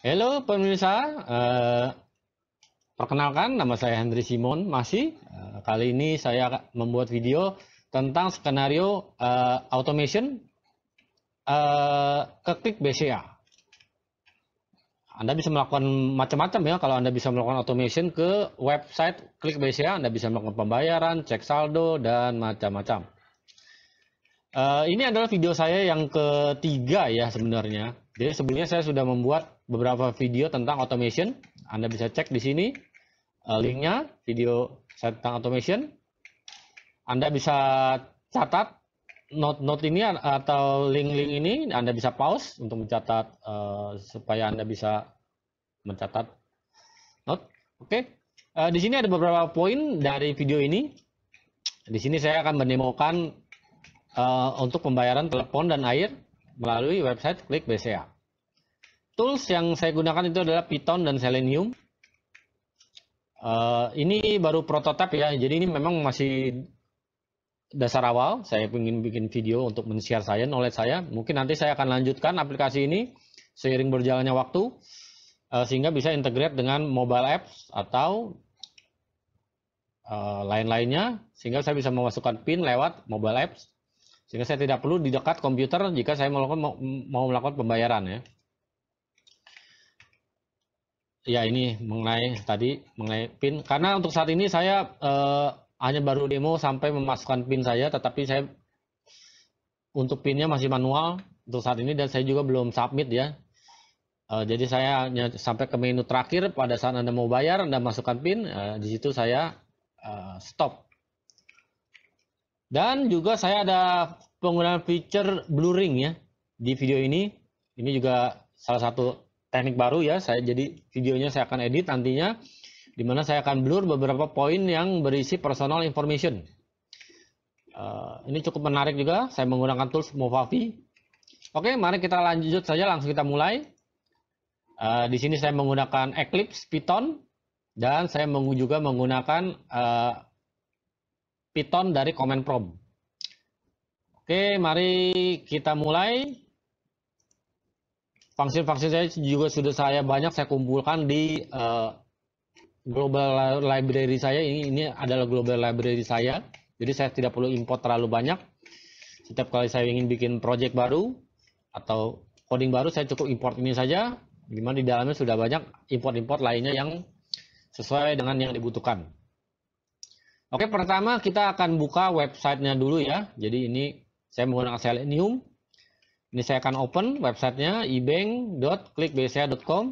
Halo pemirsa, eh, perkenalkan nama saya Hendri Simon masih. Eh, kali ini saya membuat video tentang skenario eh, automation eh, klik BCA. Anda bisa melakukan macam-macam ya, kalau Anda bisa melakukan automation ke website klik BCA, Anda bisa melakukan pembayaran, cek saldo, dan macam-macam. Eh, ini adalah video saya yang ketiga ya sebenarnya jadi sebelumnya saya sudah membuat beberapa video tentang automation. Anda bisa cek di sini eh, linknya, video saya tentang automation. Anda bisa catat note-note ini atau link-link ini, Anda bisa pause untuk mencatat eh, supaya Anda bisa mencatat note. Oke, okay. Eh, di sini ada beberapa poin dari video ini. Di sini saya akan menemukan untuk pembayaran telepon dan air melalui website klik BCA. Tools yang saya gunakan itu adalah Python dan Selenium. Uh, ini baru prototipe ya, jadi ini memang masih dasar awal. Saya ingin bikin video untuk men-share saya, knowledge saya. Mungkin nanti saya akan lanjutkan aplikasi ini seiring berjalannya waktu, uh, sehingga bisa integrate dengan mobile apps atau uh, lain-lainnya, sehingga saya bisa memasukkan PIN lewat mobile apps sehingga saya tidak perlu di dekat komputer jika saya melakukan mau melakukan pembayaran ya. Ya ini mengenai tadi mengenai pin karena untuk saat ini saya eh, hanya baru demo sampai memasukkan pin saya tetapi saya untuk pinnya masih manual untuk saat ini dan saya juga belum submit ya. Eh, jadi saya hanya sampai ke menu terakhir pada saat Anda mau bayar Anda masukkan pin eh, di situ saya eh, stop dan juga saya ada penggunaan feature blurring ya di video ini. Ini juga salah satu teknik baru ya. Saya jadi videonya saya akan edit nantinya di mana saya akan blur beberapa poin yang berisi personal information. Uh, ini cukup menarik juga. Saya menggunakan tools Movavi. Oke, mari kita lanjut saja langsung kita mulai. Uh, di sini saya menggunakan Eclipse Python dan saya juga menggunakan eh, Python dari Command Prompt. Oke, mari kita mulai. Fungsi-fungsi saya juga sudah saya banyak saya kumpulkan di uh, global library saya. Ini ini adalah global library saya. Jadi saya tidak perlu import terlalu banyak. Setiap kali saya ingin bikin project baru atau coding baru saya cukup import ini saja. Gimana di dalamnya sudah banyak import-import lainnya yang sesuai dengan yang dibutuhkan. Oke, pertama kita akan buka websitenya dulu ya. Jadi ini saya menggunakan Selenium. Ini saya akan open websitenya ebank.clickbca.com.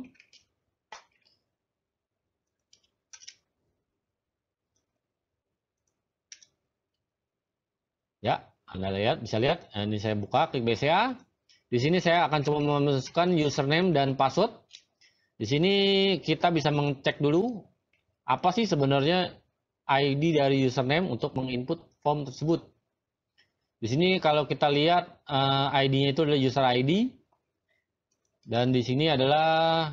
Ya, Anda lihat, bisa lihat. ini saya buka klik BCA. Di sini saya akan coba memasukkan username dan password. Di sini kita bisa mengecek dulu apa sih sebenarnya ID dari username untuk menginput form tersebut. Di sini kalau kita lihat eh, ID-nya itu adalah user ID dan di sini adalah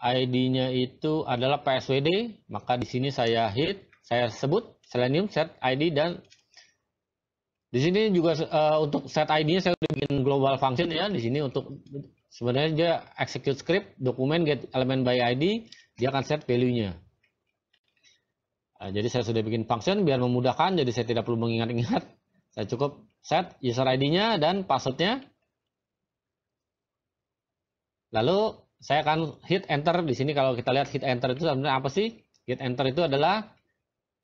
ID-nya itu adalah PSWD, maka di sini saya hit, saya sebut Selenium set ID dan di sini juga eh, untuk set ID-nya saya udah bikin global function ya. Di sini untuk sebenarnya dia execute script dokumen get element by ID, dia akan set value-nya. Eh, jadi saya sudah bikin function biar memudahkan, jadi saya tidak perlu mengingat-ingat. Saya cukup set user ID-nya dan passwordnya. Lalu saya akan hit enter di sini. Kalau kita lihat hit enter itu sebenarnya apa sih? Hit enter itu adalah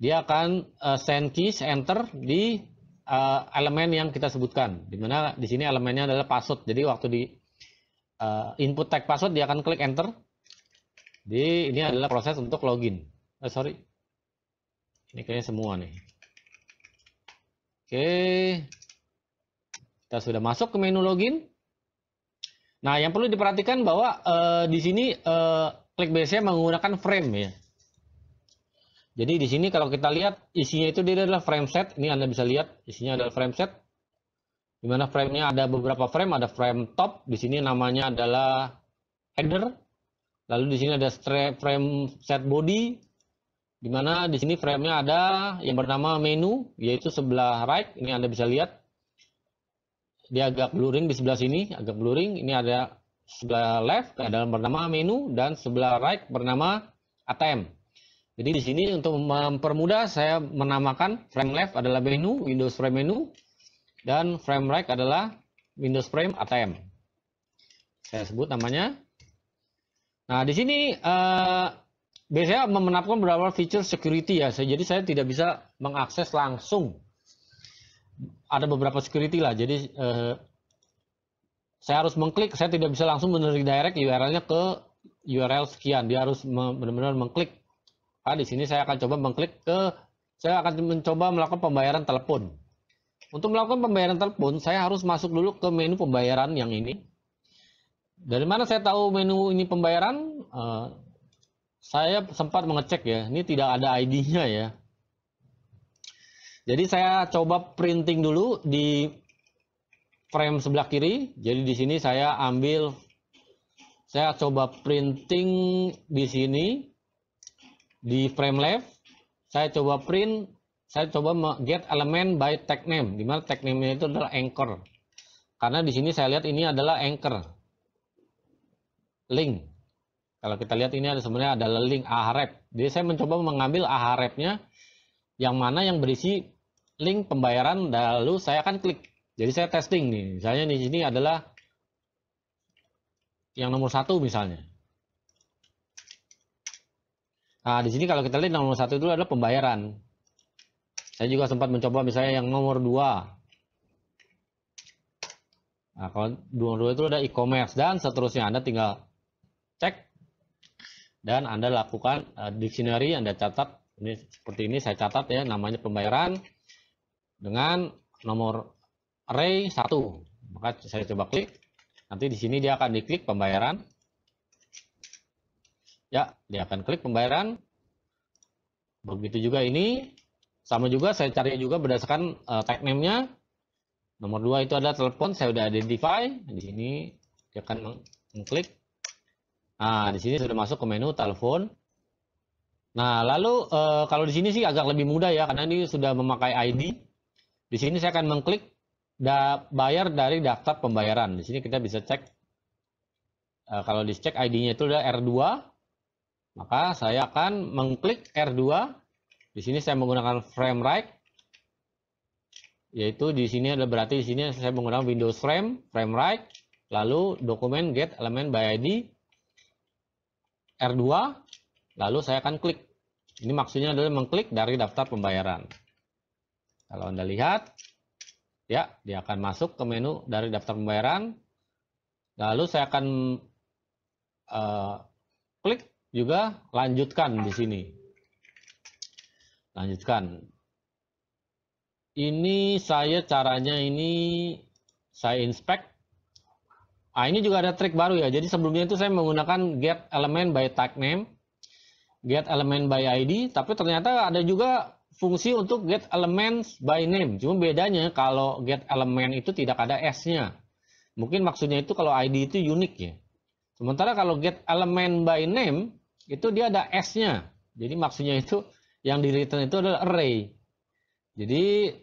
dia akan eh, send keys enter di eh, elemen yang kita sebutkan. Dimana di sini elemennya adalah password. Jadi waktu di input tag password dia akan klik enter. Jadi ini adalah proses untuk login. Oh, sorry, ini kayaknya semua nih. Oke. Kita sudah masuk ke menu login. Nah, yang perlu diperhatikan bahwa uh, di sini eh, klik base nya menggunakan frame ya. Jadi di sini kalau kita lihat isinya itu dia adalah frame set. Ini Anda bisa lihat isinya adalah frame set. Di mana frame-nya ada beberapa frame, ada frame top, di sini namanya adalah header. Lalu di sini ada frame set body, di mana di sini frame-nya ada yang bernama menu, yaitu sebelah right. Ini Anda bisa lihat. Dia agak blurring di sebelah sini, agak blurring. Ini ada sebelah left ada bernama menu dan sebelah right bernama ATM. Jadi di sini untuk mempermudah saya menamakan frame left adalah menu, Windows frame menu, dan frame right adalah Windows frame ATM. Saya sebut namanya. Nah, di sini eh, biasanya menerapkan beberapa feature security ya. Jadi saya tidak bisa mengakses langsung. Ada beberapa security lah. Jadi eh, saya harus mengklik, saya tidak bisa langsung direct URL-nya ke URL sekian. Dia harus benar-benar mengklik. Nah, di sini saya akan coba mengklik ke saya akan mencoba melakukan pembayaran telepon. Untuk melakukan pembayaran telepon, saya harus masuk dulu ke menu pembayaran yang ini. Dari mana saya tahu menu ini pembayaran? Eh, saya sempat mengecek ya, ini tidak ada ID-nya ya. Jadi saya coba printing dulu di frame sebelah kiri. Jadi di sini saya ambil saya coba printing di sini di frame left. Saya coba print, saya coba get element by tag name. Di mana tag name-nya itu adalah anchor. Karena di sini saya lihat ini adalah anchor. Link. Kalau kita lihat ini ada sebenarnya ada link ahrep. Jadi saya mencoba mengambil ahrepnya yang mana yang berisi link pembayaran lalu saya akan klik. Jadi saya testing nih. Misalnya di sini adalah yang nomor satu misalnya. Nah, di sini kalau kita lihat nomor satu itu adalah pembayaran. Saya juga sempat mencoba misalnya yang nomor dua. Nah, kalau nomor dua itu ada e-commerce dan seterusnya. Anda tinggal cek dan Anda lakukan uh, dictionary, Anda catat ini seperti ini saya catat ya namanya pembayaran dengan nomor array 1. Maka saya coba klik. Nanti di sini dia akan diklik pembayaran. Ya, dia akan klik pembayaran. Begitu juga ini sama juga saya cari juga berdasarkan uh, tag name-nya. Nomor 2 itu ada telepon, saya sudah identify. Di sini dia akan mengklik Nah, di sini sudah masuk ke menu telepon. Nah, lalu e, kalau di sini sih agak lebih mudah ya, karena ini sudah memakai ID. Di sini saya akan mengklik da bayar dari daftar pembayaran. Di sini kita bisa cek, e, kalau dicek ID-nya itu udah R2, maka saya akan mengklik R2. Di sini saya menggunakan frame right, yaitu di sini ada berarti di sini saya menggunakan Windows Frame, frame right, lalu dokumen get element by ID, R2, lalu saya akan klik. Ini maksudnya adalah mengklik dari daftar pembayaran. Kalau Anda lihat, ya, dia akan masuk ke menu dari daftar pembayaran. Lalu saya akan uh, klik juga lanjutkan di sini. Lanjutkan. Ini saya caranya ini saya inspect Ah, ini juga ada trik baru ya. Jadi sebelumnya itu saya menggunakan get element by tag name, get element by ID, tapi ternyata ada juga fungsi untuk get elements by name. Cuma bedanya kalau get element itu tidak ada S-nya. Mungkin maksudnya itu kalau ID itu unik ya. Sementara kalau get element by name itu dia ada S-nya. Jadi maksudnya itu yang di return itu adalah array. Jadi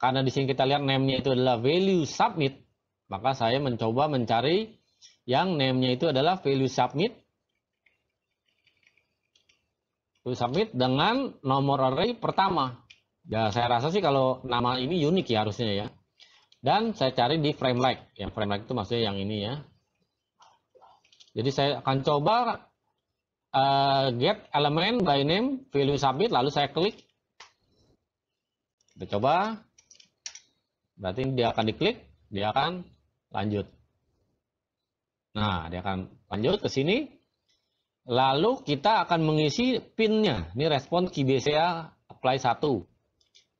karena di sini kita lihat name-nya itu adalah value submit, maka saya mencoba mencari yang name-nya itu adalah value submit. Value submit dengan nomor array pertama. Ya, saya rasa sih kalau nama ini unik ya harusnya ya. Dan saya cari di frame like. Yang frame like itu maksudnya yang ini ya. Jadi saya akan coba uh, get element by name value submit lalu saya klik. Kita coba. Berarti dia akan diklik, dia akan Lanjut. Nah, dia akan lanjut ke sini. Lalu kita akan mengisi pinnya. Ini respon KBCA apply 1.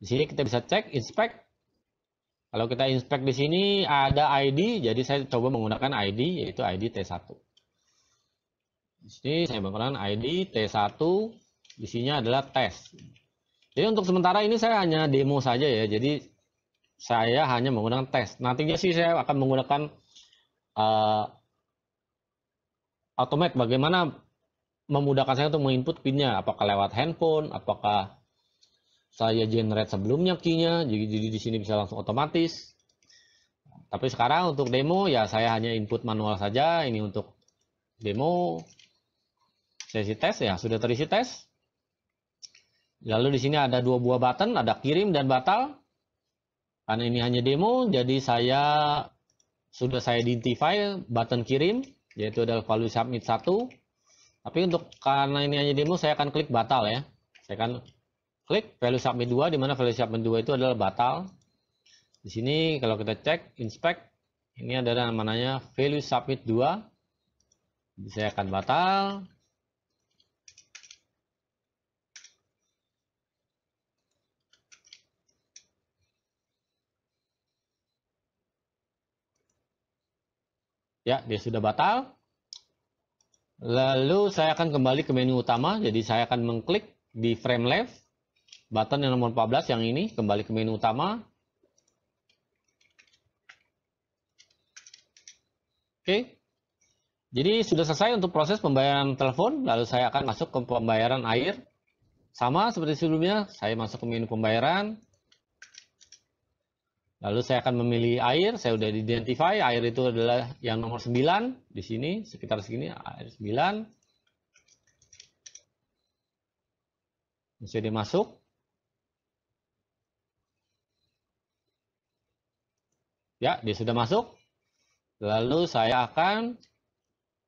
Di sini kita bisa cek inspect. Kalau kita inspect di sini ada ID, jadi saya coba menggunakan ID yaitu ID T1. Di sini saya menggunakan ID T1, isinya adalah tes. Jadi untuk sementara ini saya hanya demo saja ya. Jadi saya hanya menggunakan tes. Nantinya sih saya akan menggunakan uh, eh, automate bagaimana memudahkan saya untuk menginput pinnya, apakah lewat handphone, apakah saya generate sebelumnya key-nya, jadi, jadi di sini bisa langsung otomatis. Tapi sekarang untuk demo ya saya hanya input manual saja, ini untuk demo sesi tes ya sudah terisi tes. Lalu di sini ada dua buah button, ada kirim dan batal. Karena ini hanya demo, jadi saya sudah saya identify button kirim, yaitu adalah value submit 1. Tapi untuk karena ini hanya demo, saya akan klik batal ya. Saya akan klik value submit 2, di mana value submit 2 itu adalah batal. Di sini kalau kita cek, inspect, ini adalah namanya value submit 2. Jadi saya akan batal. Ya, dia sudah batal. Lalu saya akan kembali ke menu utama. Jadi saya akan mengklik di frame left. Button yang nomor 14 yang ini. Kembali ke menu utama. Oke. Jadi sudah selesai untuk proses pembayaran telepon. Lalu saya akan masuk ke pembayaran air. Sama seperti sebelumnya. Saya masuk ke menu pembayaran. Lalu saya akan memilih air, saya sudah identify, air itu adalah yang nomor 9 di sini, sekitar segini, air 9. Sudah masuk. Ya, dia sudah masuk. Lalu saya akan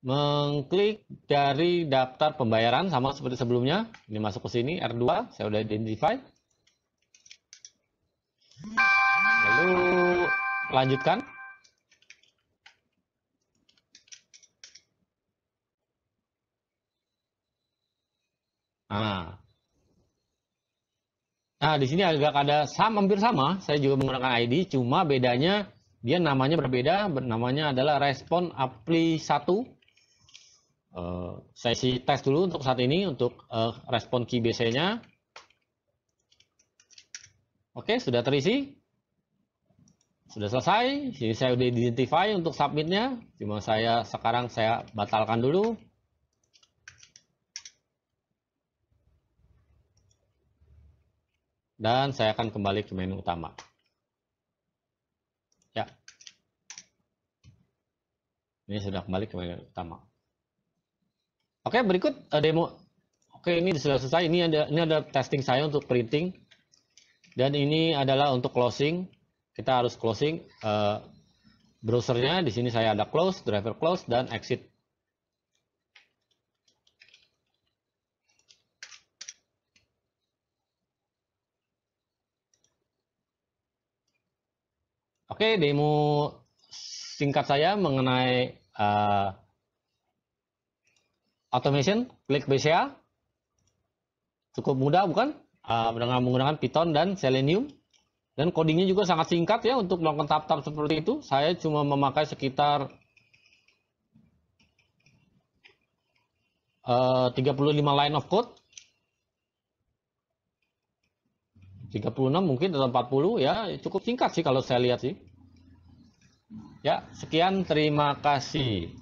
mengklik dari daftar pembayaran sama seperti sebelumnya. Ini masuk ke sini R2, saya sudah identify. Lalu lanjutkan. Nah. Nah, di sini agak ada sama, hampir sama. Saya juga menggunakan ID, cuma bedanya dia namanya berbeda. Namanya adalah respon apply 1. Uh, eh, saya tes dulu untuk saat ini untuk uh, respon key BC-nya. Oke, sudah terisi sudah selesai jadi saya udah identify untuk submitnya cuma saya sekarang saya batalkan dulu dan saya akan kembali ke menu utama ya ini sudah kembali ke menu utama oke berikut eh, demo oke ini sudah selesai ini ada ini ada testing saya untuk printing dan ini adalah untuk closing kita harus closing uh, browsernya. Di sini saya ada close, driver close, dan exit. Oke, demo singkat saya mengenai uh, automation, klik BCA. Cukup mudah, bukan? Uh, dengan menggunakan Python dan Selenium. Dan codingnya juga sangat singkat ya untuk melakukan tap-tap seperti itu. Saya cuma memakai sekitar eh, uh, 35 line of code. 36 mungkin atau 40 ya cukup singkat sih kalau saya lihat sih. Ya, sekian terima kasih.